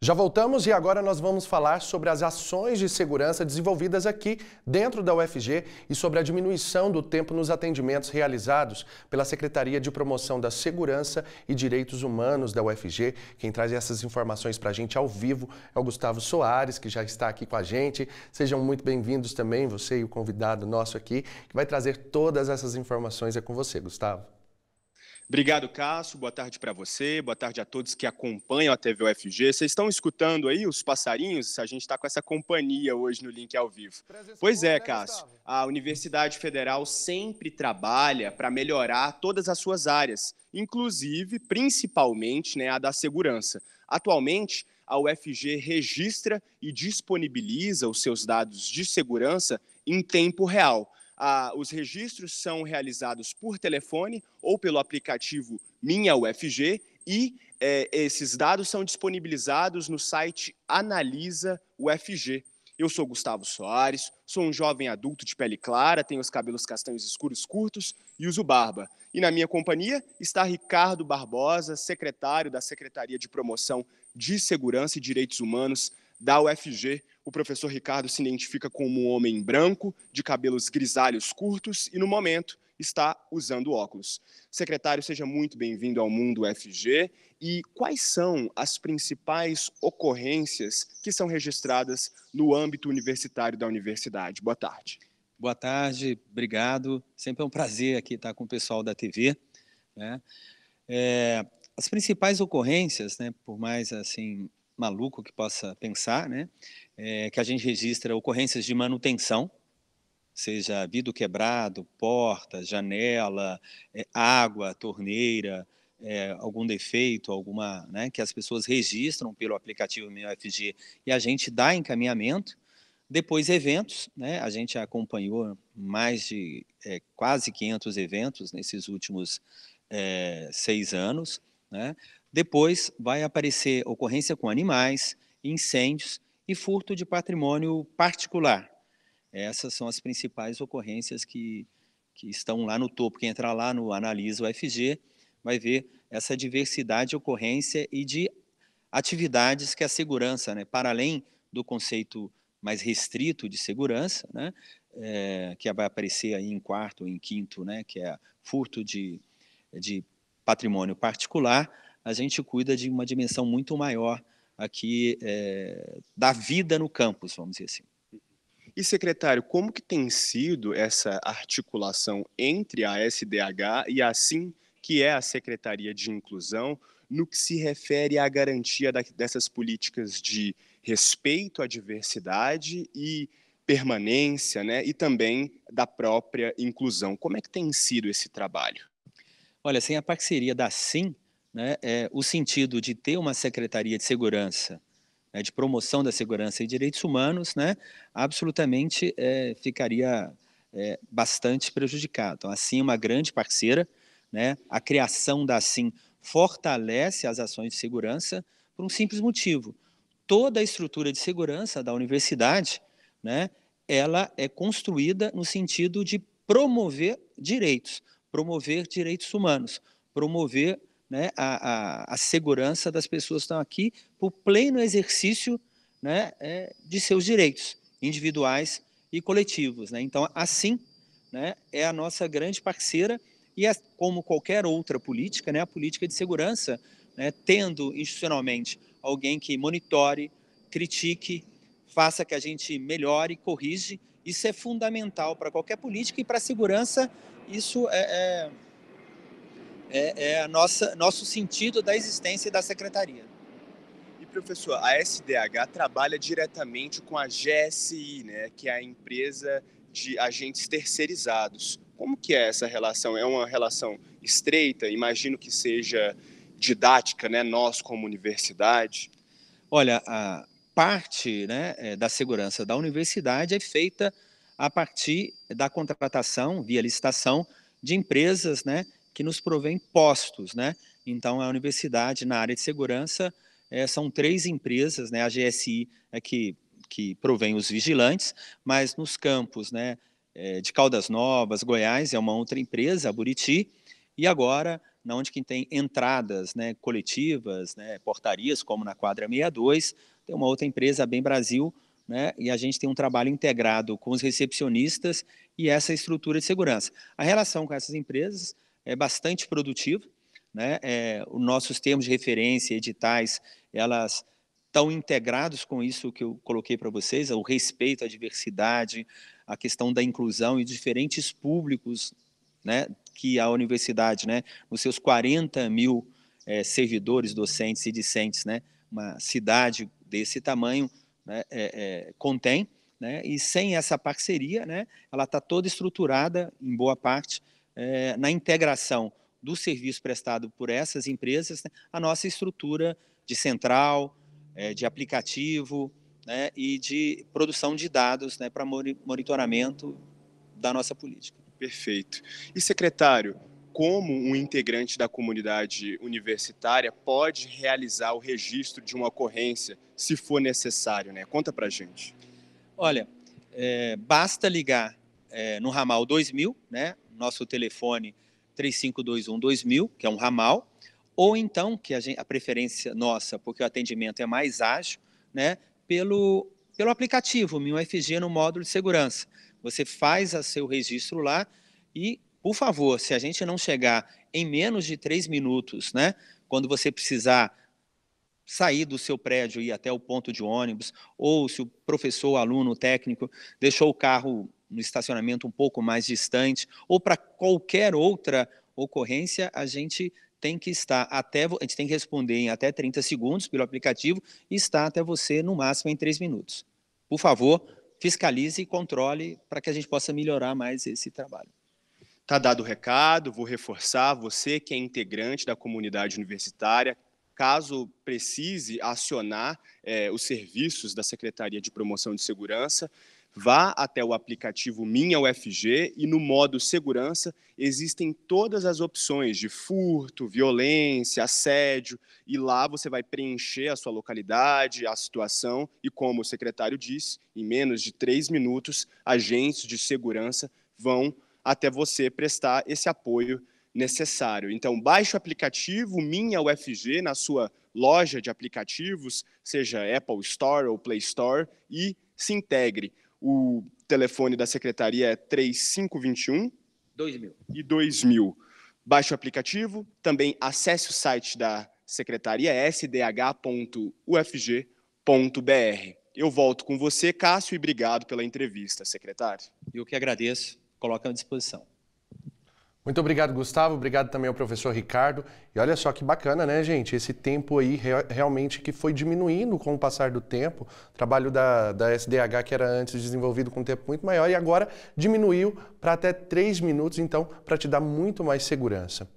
Já voltamos e agora nós vamos falar sobre as ações de segurança desenvolvidas aqui dentro da UFG e sobre a diminuição do tempo nos atendimentos realizados pela Secretaria de Promoção da Segurança e Direitos Humanos da UFG. Quem traz essas informações para a gente ao vivo é o Gustavo Soares, que já está aqui com a gente. Sejam muito bem-vindos também, você e o convidado nosso aqui, que vai trazer todas essas informações. É com você, Gustavo. Obrigado, Cássio. Boa tarde para você, boa tarde a todos que acompanham a TV UFG. Vocês estão escutando aí os passarinhos? A gente está com essa companhia hoje no Link ao Vivo. Pois é, Cássio. A Universidade Federal sempre trabalha para melhorar todas as suas áreas, inclusive, principalmente, né, a da segurança. Atualmente, a UFG registra e disponibiliza os seus dados de segurança em tempo real ah, os registros são realizados por telefone ou pelo aplicativo Minha UFG e eh, esses dados são disponibilizados no site Analisa UFG. Eu sou Gustavo Soares, sou um jovem adulto de pele clara, tenho os cabelos castanhos escuros curtos e uso barba. E na minha companhia está Ricardo Barbosa, secretário da Secretaria de Promoção de Segurança e Direitos Humanos da UFG, o professor Ricardo se identifica como um homem branco, de cabelos grisalhos curtos e, no momento, está usando óculos. Secretário, seja muito bem-vindo ao Mundo UFG. E quais são as principais ocorrências que são registradas no âmbito universitário da universidade? Boa tarde. Boa tarde, obrigado. Sempre é um prazer aqui estar com o pessoal da TV. Né? É, as principais ocorrências, né, por mais assim maluco que possa pensar, né? É, que a gente registra ocorrências de manutenção, seja vidro quebrado, porta, janela, é, água, torneira, é, algum defeito, alguma, né, que as pessoas registram pelo aplicativo Meu FG e a gente dá encaminhamento. Depois eventos, né? A gente acompanhou mais de é, quase 500 eventos nesses últimos é, seis anos, né? Depois vai aparecer ocorrência com animais, incêndios e furto de patrimônio particular. Essas são as principais ocorrências que, que estão lá no topo. Quem entrar lá no Analisa UFG vai ver essa diversidade de ocorrência e de atividades que a segurança, né, para além do conceito mais restrito de segurança, né, é, que vai aparecer aí em quarto, em quinto, né, que é furto de, de patrimônio particular, a gente cuida de uma dimensão muito maior aqui é, da vida no campus, vamos dizer assim. E, secretário, como que tem sido essa articulação entre a SDH e a SIM, que é a Secretaria de Inclusão, no que se refere à garantia da, dessas políticas de respeito à diversidade e permanência, né, e também da própria inclusão. Como é que tem sido esse trabalho? Olha, sem a parceria da SIM, né, é, o sentido de ter uma Secretaria de Segurança, né, de promoção da segurança e direitos humanos, né, absolutamente é, ficaria é, bastante prejudicado. Então, assim, uma grande parceira, né, a criação da assim fortalece as ações de segurança por um simples motivo. Toda a estrutura de segurança da universidade, né, ela é construída no sentido de promover direitos, promover direitos humanos, promover né, a, a, a, segurança das pessoas que estão aqui para o pleno exercício né, é, de seus direitos individuais e coletivos. Né? Então, assim, né, é a nossa grande parceira e, é, como qualquer outra política, né, a política de segurança, né, tendo institucionalmente alguém que monitore, critique, faça que a gente melhore, corrige, isso é fundamental para qualquer política e para a segurança isso é, é é, é a nossa nosso sentido da existência da secretaria. E professor, a SDH trabalha diretamente com a GSI, né, que é a empresa de agentes terceirizados. Como que é essa relação? É uma relação estreita? Imagino que seja didática, né, nós como universidade. Olha, a parte né, é, da segurança da universidade é feita a partir da contratação, via licitação, de empresas né, que nos provém postos, né? Então, a universidade, na área de segurança, é, são três empresas, né? A GSI é que, que provém os vigilantes, mas nos campos, né? É, de Caldas Novas, Goiás, é uma outra empresa, a Buriti, e agora, na onde que tem entradas né, coletivas, né, portarias, como na quadra 62, tem uma outra empresa, a Bem Brasil, né, e a gente tem um trabalho integrado com os recepcionistas e essa estrutura de segurança. A relação com essas empresas é bastante produtiva. Né? É, os nossos termos de referência, editais, elas estão integrados com isso que eu coloquei para vocês, o respeito à diversidade, a questão da inclusão e diferentes públicos né, que a universidade, né, nos seus 40 mil é, servidores, docentes e discentes, né, uma cidade desse tamanho né, é, é, contém, né, e sem essa parceria, né, ela está toda estruturada, em boa parte, eh, na integração do serviço prestado por essas empresas, né, a nossa estrutura de central, é, de aplicativo né, e de produção de dados né, para monitoramento da nossa política. Perfeito. E, secretário, como um integrante da comunidade universitária pode realizar o registro de uma ocorrência, se for necessário, né? Conta para gente. Olha, é, basta ligar é, no ramal 2000, né? nosso telefone 3521 2000, que é um ramal, ou então, que a, gente, a preferência nossa, porque o atendimento é mais ágil, né, pelo, pelo aplicativo MinUFG no módulo de segurança. Você faz a seu registro lá e, por favor, se a gente não chegar em menos de três minutos, né, quando você precisar sair do seu prédio e ir até o ponto de ônibus, ou se o professor, o aluno, o técnico deixou o carro um estacionamento um pouco mais distante, ou para qualquer outra ocorrência, a gente tem que estar até, a gente tem que responder em até 30 segundos pelo aplicativo e estar até você no máximo em 3 minutos. Por favor, fiscalize e controle para que a gente possa melhorar mais esse trabalho. está dado o recado, vou reforçar, você que é integrante da comunidade universitária, caso precise acionar é, os serviços da Secretaria de Promoção de Segurança, Vá até o aplicativo Minha UFG e no modo segurança existem todas as opções de furto, violência, assédio, e lá você vai preencher a sua localidade, a situação, e como o secretário disse, em menos de três minutos, agentes de segurança vão até você prestar esse apoio necessário. Então, baixe o aplicativo Minha UFG na sua loja de aplicativos, seja Apple Store ou Play Store, e se integre. O telefone da secretaria é 3521 2000. e 2000. Baixe o aplicativo, também acesse o site da secretaria é sdh.ufg.br. Eu volto com você, Cássio, e obrigado pela entrevista, secretário. Eu que agradeço, coloco à disposição. Muito obrigado, Gustavo. Obrigado também ao professor Ricardo. E olha só que bacana, né, gente? Esse tempo aí re realmente que foi diminuindo com o passar do tempo. O trabalho da, da SDH, que era antes desenvolvido com um tempo muito maior, e agora diminuiu para até 3 minutos, então, para te dar muito mais segurança.